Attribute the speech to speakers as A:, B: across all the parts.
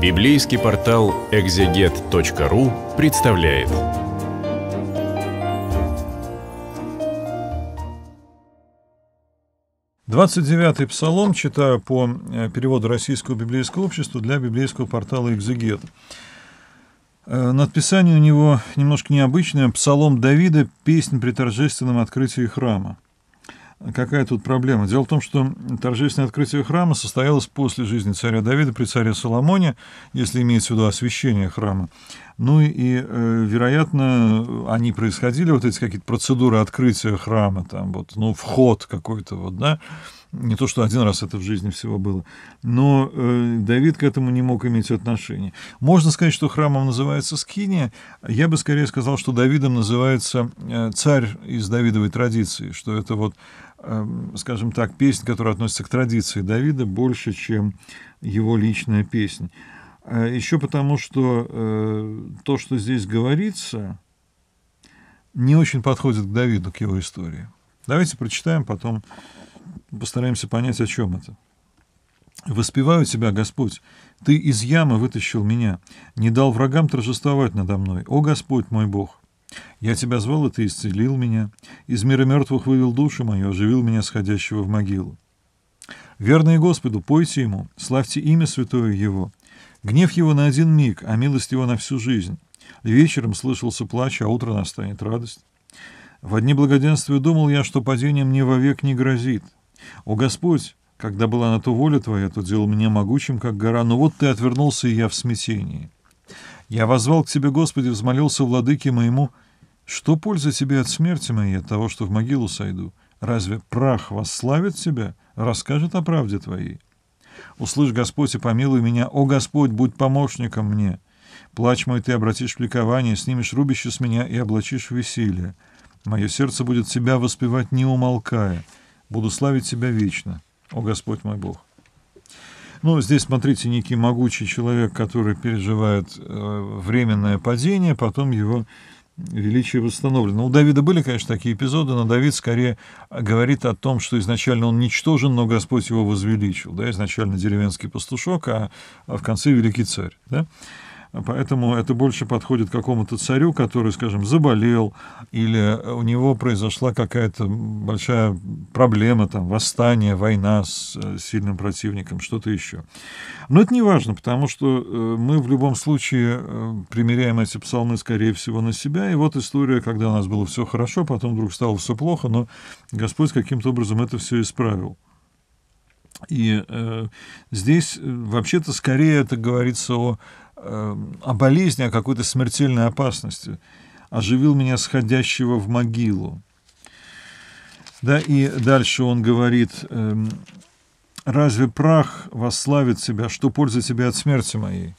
A: Библейский портал экзегет.ру представляет. Двадцать девятый псалом читаю по э, переводу Российского библейского общества для библейского портала «Экзегет». Э, надписание у него немножко необычное. «Псалом Давида. Песнь при торжественном открытии храма». Какая тут проблема? Дело в том, что торжественное открытие храма состоялось после жизни царя Давида при царе Соломоне, если имеется в виду освящение храма. Ну и, э, вероятно, они происходили, вот эти какие-то процедуры открытия храма, там вот, ну, вход какой-то, вот, да, не то, что один раз это в жизни всего было. Но э, Давид к этому не мог иметь отношения. Можно сказать, что храмом называется Скиния. Я бы скорее сказал, что Давидом называется э, царь из Давидовой традиции, что это вот Эм, скажем так, песнь, которая относится к традиции Давида, больше, чем его личная песня. А еще потому, что э, то, что здесь говорится, не очень подходит к Давиду, к его истории. Давайте прочитаем, потом постараемся понять, о чем это. «Воспеваю тебя, Господь, Ты из ямы вытащил меня, не дал врагам торжествовать надо мной. О, Господь мой Бог, я тебя звал, и ты исцелил меня. Из мира мертвых вывел душу мою, оживил меня сходящего в могилу. Верные Господу, пойте Ему, славьте имя святое Его. Гнев Его на один миг, а милость Его на всю жизнь. Вечером слышался плач, а утро настанет радость. В одни благоденствия думал я, что падение мне вовек не грозит. О Господь, когда была на то воля Твоя, то делал меня могучим, как гора, но вот Ты отвернулся, и я в смятении». Я возвал к Тебе, Господи, взмолился владыке моему, что польза Тебе от смерти моей, от того, что в могилу сойду? Разве прах восславит Тебя, расскажет о правде Твоей? Услышь, Господь, и помилуй меня, о Господь, будь помощником мне. Плач мой Ты обратишь в ликование, снимешь рубище с меня и облачишь в веселье. Мое сердце будет Тебя воспевать, не умолкая. Буду славить Тебя вечно, о Господь мой Бог. Ну, здесь, смотрите, некий могучий человек, который переживает э, временное падение, потом его величие восстановлено. У Давида были, конечно, такие эпизоды, но Давид скорее говорит о том, что изначально он ничтожен, но Господь его возвеличил. Да? Изначально деревенский пастушок, а, а в конце великий царь. Да? Поэтому это больше подходит какому-то царю, который, скажем, заболел, или у него произошла какая-то большая проблема, там, восстание, война с э, сильным противником, что-то еще. Но это не важно, потому что э, мы в любом случае э, примеряем эти псалмы, скорее всего, на себя. И вот история, когда у нас было все хорошо, потом вдруг стало все плохо, но Господь каким-то образом это все исправил. И э, здесь, вообще-то, скорее это говорится о Э, о болезни, о какой-то смертельной опасности. Оживил меня сходящего в могилу. Да, и дальше он говорит, эм, «Разве прах восславит тебя, что польза тебе от смерти моей?»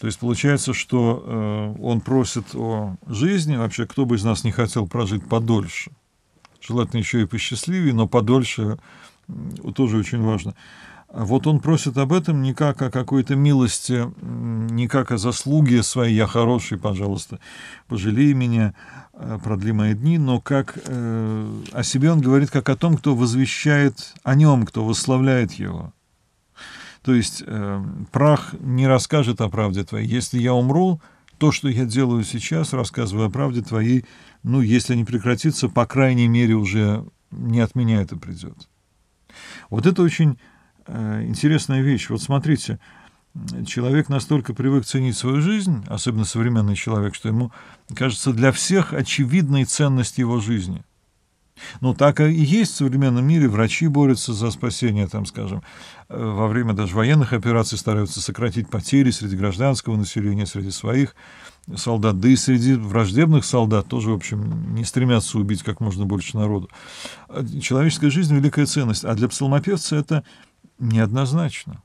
A: То есть получается, что э, он просит о жизни, вообще кто бы из нас не хотел прожить подольше. Желательно еще и посчастливее, но подольше тоже очень важно. Вот он просит об этом не как о какой-то милости, не как о заслуге своей «я хороший, пожалуйста, пожалей меня, э, продли мои дни», но как э, о себе он говорит как о том, кто возвещает о нем, кто восславляет его. То есть э, прах не расскажет о правде твоей. Если я умру, то, что я делаю сейчас, рассказываю о правде твоей, ну, если не прекратится, по крайней мере, уже не от меня это придет. Вот это очень Э, интересная вещь. Вот смотрите, человек настолько привык ценить свою жизнь, особенно современный человек, что ему кажется для всех очевидной ценность его жизни. Ну, так и есть в современном мире. Врачи борются за спасение, там, скажем, э, во время даже военных операций стараются сократить потери среди гражданского населения, среди своих солдат, да и среди враждебных солдат тоже, в общем, не стремятся убить как можно больше народу. Э, человеческая жизнь — великая ценность, а для псалмопевца это — неоднозначно.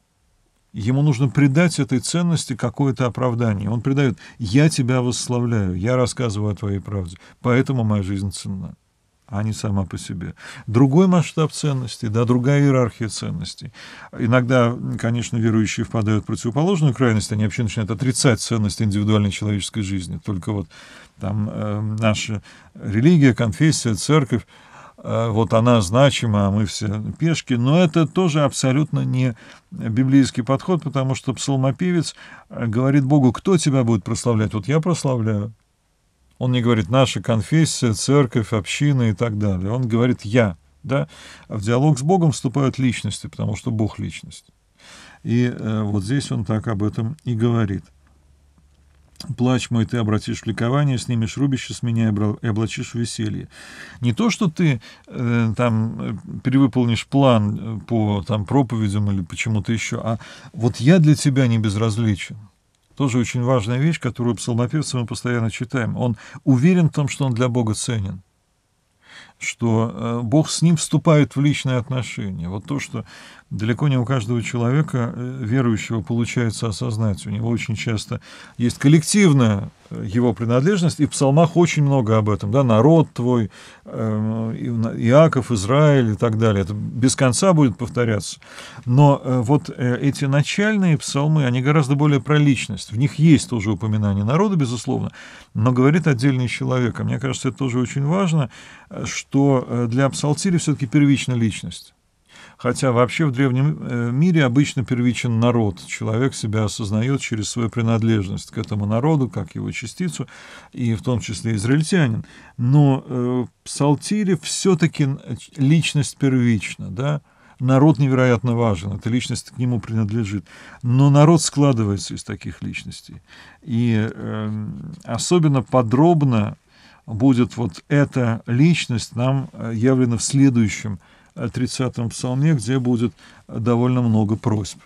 A: Ему нужно придать этой ценности какое-то оправдание. Он придает «я тебя восславляю, я рассказываю о твоей правде, поэтому моя жизнь ценна» а не сама по себе. Другой масштаб ценностей, да, другая иерархия ценностей. Иногда, конечно, верующие впадают в противоположную крайность, они вообще начинают отрицать ценность индивидуальной человеческой жизни. Только вот там э, наша религия, конфессия, церковь Э, вот она значима, а мы все пешки, но это тоже абсолютно не библейский подход, потому что псалмопевец э, говорит Богу, кто тебя будет прославлять? Вот я прославляю. Он не говорит наша конфессия, церковь, община и так далее. Он говорит я. Да? А в диалог с Богом вступают личности, потому что Бог — личность. И э, вот здесь он так об этом и говорит. Плач мой ты обратишь в ликование, снимешь рубище с меня и облачишь веселье. Не то, что ты э, там э, перевыполнишь план э, по там, проповедям или почему-то еще, а вот я для тебя не безразличен. Тоже очень важная вещь, которую псалмопевцы мы постоянно читаем. Он уверен в том, что он для Бога ценен что э, Бог с ним вступает в личные отношения. Вот то, что далеко не у каждого человека э, верующего получается осознать. У него очень часто есть коллективное его принадлежность, и в псалмах очень много об этом, да, народ твой, эм, Иаков, Израиль и так далее, это без конца будет повторяться, но э, вот э, эти начальные псалмы, они гораздо более про личность, в них есть тоже упоминание народа, безусловно, но говорит отдельный человек, а мне кажется, это тоже очень важно, э, что для псалтири все-таки первична личность, Хотя вообще в древнем э, мире обычно первичен народ. Человек себя осознает через свою принадлежность к этому народу, как его частицу, и в том числе израильтянин. Но э, в Салтире все-таки личность первична, да, Народ невероятно важен, эта личность к нему принадлежит. Но народ складывается из таких личностей. И э, особенно подробно будет вот эта личность нам э, явлена в следующем 30-м псалме, где будет довольно много просьб.